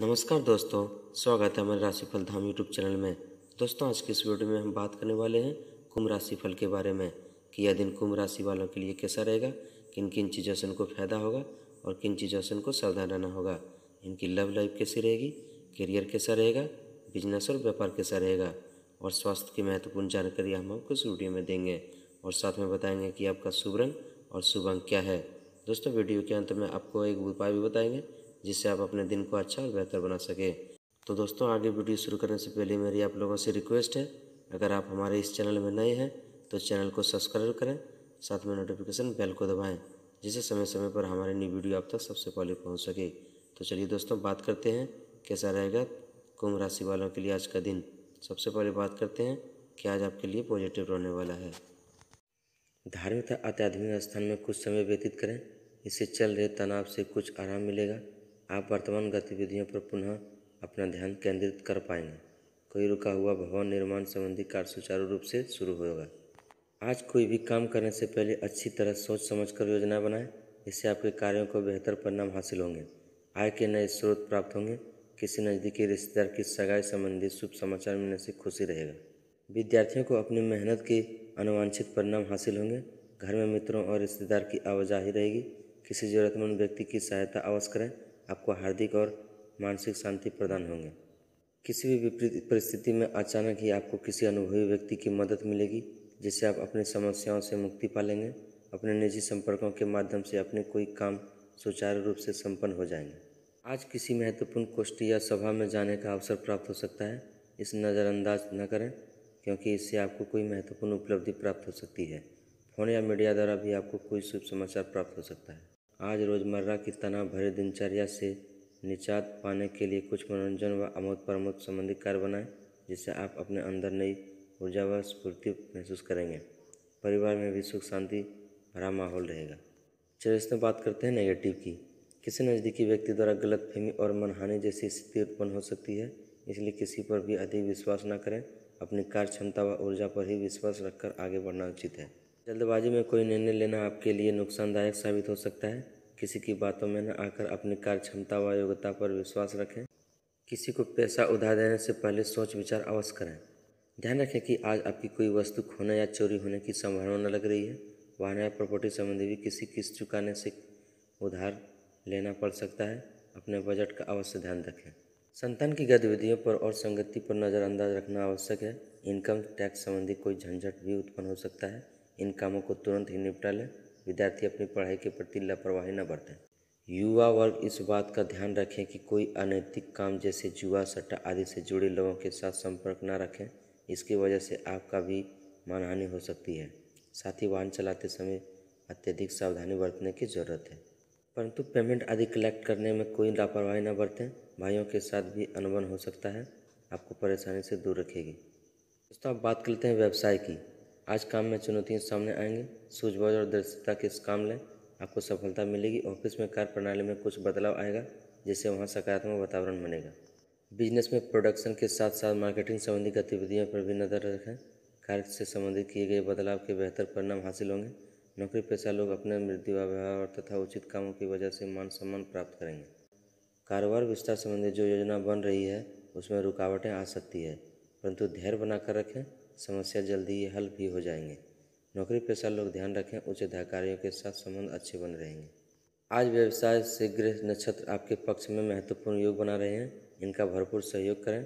नमस्कार दोस्तों स्वागत है हमारे राशिफल धाम यूट्यूब चैनल में दोस्तों आज के इस वीडियो में हम बात करने वाले हैं कुंभ राशिफल के बारे में कि यह दिन कुंभ राशि वालों के लिए कैसा रहेगा किन किन चीज़ों से उनको फ़ायदा होगा और किन चीज़ों से उनको सावधान रहना होगा इनकी लव लाइफ कैसी रहेगी करियर कैसा रहेगा बिजनेस और व्यापार कैसा रहेगा और स्वास्थ्य की महत्वपूर्ण जानकारी हम आपको इस वीडियो में देंगे और साथ में बताएंगे कि आपका शुभ रंग और शुभ अंक क्या है दोस्तों वीडियो के अंत में आपको एक उपाय भी बताएंगे जिससे आप अपने दिन को अच्छा और बेहतर बना सके तो दोस्तों आगे वीडियो शुरू करने से पहले मेरी आप लोगों से रिक्वेस्ट है अगर आप हमारे इस चैनल में नए हैं तो चैनल को सब्सक्राइब करें साथ में नोटिफिकेशन बेल को दबाएं जिससे समय समय पर हमारे न्यू वीडियो आप तक सबसे पहले पहुंच सके तो चलिए दोस्तों बात करते हैं कैसा रहेगा कुंभ राशि वालों के लिए आज का दिन सबसे पहले बात करते हैं कि आज आपके लिए पॉजिटिव रहने वाला है धार्मिक आध्यात्मिक स्थान में कुछ समय व्यतीत करें इससे चल रहे तनाव से कुछ आराम मिलेगा आप वर्तमान गतिविधियों पर पुनः अपना ध्यान केंद्रित कर पाएंगे कोई रुका हुआ भवन निर्माण संबंधी कार्य सुचारू रूप से शुरू होगा आज कोई भी काम करने से पहले अच्छी तरह सोच समझ कर योजना बनाएं इससे आपके कार्यों को बेहतर परिणाम हासिल होंगे आय के नए स्रोत प्राप्त होंगे किसी नज़दीकी रिश्तेदार की सगाई संबंधी शुभ समाचार मिलने से खुशी रहेगा विद्यार्थियों को अपनी मेहनत के अनुवांछित परिणाम हासिल होंगे घर में मित्रों और रिश्तेदार की आवाजाही रहेगी किसी ज़रूरतमंद व्यक्ति की सहायता अवश्य करें आपको हार्दिक और मानसिक शांति प्रदान होंगे किसी भी विपरीत परिस्थिति में अचानक ही आपको किसी अनुभवी व्यक्ति की मदद मिलेगी जिससे आप अपनी समस्याओं से मुक्ति पा लेंगे अपने निजी संपर्कों के माध्यम से अपने कोई काम सुचारू रूप से संपन्न हो जाएंगे आज किसी महत्वपूर्ण कोष्ठ या सभा में जाने का अवसर प्राप्त हो सकता है इस नज़रअंदाज न करें क्योंकि इससे आपको कोई महत्वपूर्ण उपलब्धि प्राप्त हो सकती है फोन या मीडिया द्वारा भी आपको कोई शुभ समाचार प्राप्त हो सकता है आज रोज़मर्रा की तनाव भरे दिनचर्या से निचात पाने के लिए कुछ मनोरंजन व आमोद प्रमोद संबंधी कार्य बनाएं जिससे आप अपने अंदर नई ऊर्जा व स्फूर्ति महसूस करेंगे परिवार में भी सुख शांति भरा माहौल रहेगा चलिए इसमें बात करते हैं नेगेटिव की किसी नज़दीकी व्यक्ति द्वारा गलतफहमी और मनहानि जैसी स्थिति उत्पन्न हो सकती है इसलिए किसी पर भी अधिक विश्वास न करें अपनी कार्य क्षमता व ऊर्जा पर ही विश्वास रखकर आगे बढ़ना उचित है जल्दबाजी में कोई निर्णय लेना आपके लिए नुकसानदायक साबित हो सकता है किसी की बातों में न आकर अपनी कार्य क्षमता व योग्यता पर विश्वास रखें किसी को पैसा उधार देने से पहले सोच विचार अवश्य करें ध्यान रखें कि आज आपकी कोई वस्तु खोने या चोरी होने की संभावना न लग रही है वाहन या प्रॉपर्टी संबंधी भी किसी किस्त चुकाने से उधार लेना पड़ सकता है अपने बजट का अवश्य ध्यान रखें संतान की गतिविधियों पर और संगति पर नज़रअंदाज रखना आवश्यक है इनकम टैक्स संबंधी कोई झंझट भी उत्पन्न हो सकता है इन कामों को तुरंत ही निपटा लें विद्यार्थी अपनी पढ़ाई के प्रति लापरवाही न बरतें युवा वर्ग इस बात का ध्यान रखें कि कोई अनैतिक काम जैसे जुआ सट्टा आदि से जुड़े लोगों के साथ संपर्क न रखें इसकी वजह से आपका भी मानहानि हो सकती है साथ ही वाहन चलाते समय अत्यधिक सावधानी बरतने की ज़रूरत है परंतु पेमेंट आदि कलेक्ट करने में कोई लापरवाही न बरतें भाइयों के साथ भी अनबन हो सकता है आपको परेशानी से दूर रखेगी दोस्तों आप बात करते हैं व्यवसाय की आज काम में चुनौतियाँ सामने आएंगी सूझबूझ और दृश्यता के काम लें आपको सफलता मिलेगी ऑफिस में कार्य प्रणाली में कुछ बदलाव आएगा जिससे वहाँ सकारात्मक वातावरण बनेगा बिजनेस में प्रोडक्शन के साथ साथ मार्केटिंग संबंधी गतिविधियों पर भी नज़र रखें कार्य से संबंधित किए गए बदलाव के बेहतर परिणाम हासिल होंगे नौकरी पेशा लोग अपने मृत्यु व्यवहार तथा उचित कामों की वजह से मान सम्मान प्राप्त करेंगे कारोबार विस्तार संबंधी जो योजना बन रही है उसमें रुकावटें आ सकती है परंतु धैर्य बनाकर रखें समस्या जल्दी ही हल भी हो जाएंगे नौकरी पेशा लोग ध्यान रखें उच्च अधिकारियों के साथ संबंध अच्छे बन रहेंगे आज व्यवसाय से गृह नक्षत्र आपके पक्ष में महत्वपूर्ण योग बना रहे हैं इनका भरपूर सहयोग करें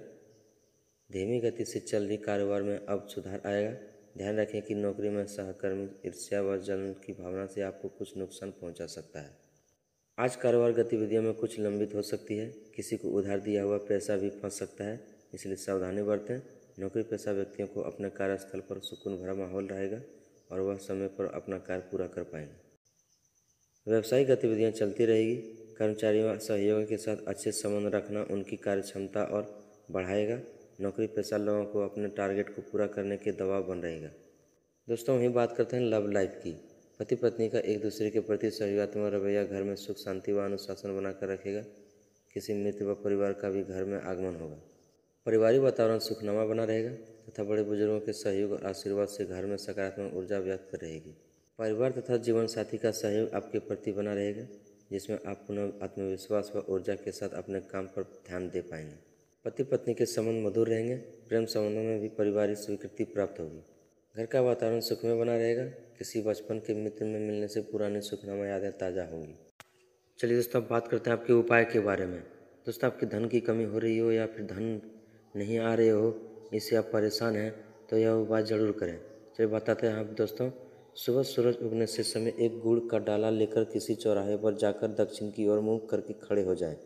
धीमी गति से चल रही कारोबार में अब सुधार आएगा ध्यान रखें कि नौकरी में सहकर्मी ईर्ष्या व जलन की भावना से आपको कुछ नुकसान पहुंचा सकता है आज कारोबार गतिविधियों में कुछ लंबित हो सकती है किसी को उधार दिया हुआ पैसा भी फंस सकता है इसलिए सावधानी बरतें नौकरी पेशा व्यक्तियों को अपने कार्यस्थल पर सुकून भरा माहौल रहेगा और वह समय पर अपना कार्य पूरा कर पाएंगे व्यावसायिक गतिविधियाँ चलती रहेगी कर्मचारियों सहयोग के साथ अच्छे संबंध रखना उनकी कार्य क्षमता और बढ़ाएगा नौकरी पेशा लोगों को अपने टारगेट को पूरा करने के दबाव बन रहेगा दोस्तों वहीं बात करते हैं लव लाइफ की पति पत्नी का एक दूसरे के प्रति सहयोगात्मक रवैया घर में सुख शांति व अनुशासन बनाकर रखेगा किसी मित्र व परिवार का भी घर में आगमन होगा पारिवारिक वातावरण सुखनामा बना रहेगा तथा बड़े बुजुर्गों के सहयोग और आशीर्वाद से घर में सकारात्मक ऊर्जा व्यक्त रहेगी परिवार तथा जीवन साथी का सहयोग आपके प्रति बना रहेगा जिसमें आप पुनः आत्मविश्वास व ऊर्जा के साथ अपने काम पर ध्यान दे पाएंगे पति पत्नी के संबंध मधुर रहेंगे प्रेम संबंधों में भी पारिवारिक स्वीकृति प्राप्त होगी घर का वातावरण सुखमय बना रहेगा किसी बचपन के मित्र में मिलने से पुरानी सुखनामा यादें ताज़ा होंगी चलिए दोस्तों बात करते हैं आपके उपाय के बारे में दोस्तों आपकी धन की कमी हो रही हो या फिर धन नहीं आ रहे हो इससे आप परेशान हैं तो यह उपाय ज़रूर करें चलिए बताते हैं आप दोस्तों सुबह सूरज उगने से समय एक गुड़ का डाला लेकर किसी चौराहे पर जाकर दक्षिण की ओर मुँह करके खड़े हो जाएं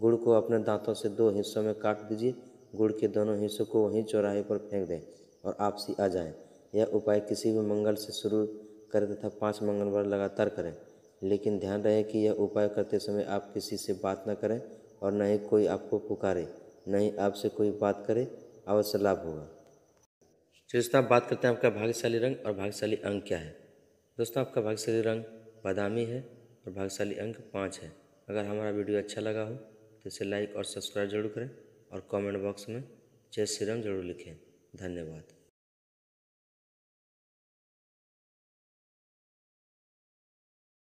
गुड़ को अपने दांतों से दो हिस्सों में काट दीजिए गुड़ के दोनों हिस्सों को वहीं चौराहे पर फेंक दें और आपसी आ जाएं यह उपाय किसी भी मंगल से शुरू करें तथा पाँच मंगलवार लगातार करें लेकिन ध्यान रहे कि यह उपाय करते समय आप किसी से बात न करें और न ही कोई आपको पुकारे नहीं आपसे कोई बात करे अवश्य लाभ होगा दोस्तों आप बात करते हैं आपका भाग्यशाली रंग और भाग्यशाली अंक क्या है दोस्तों आपका भाग्यशाली रंग बादामी है और भाग्यशाली अंक पाँच है अगर हमारा वीडियो अच्छा लगा हो तो इसे लाइक और सब्सक्राइब जरूर करें और कमेंट बॉक्स में जय श्री राम जरूर लिखें धन्यवाद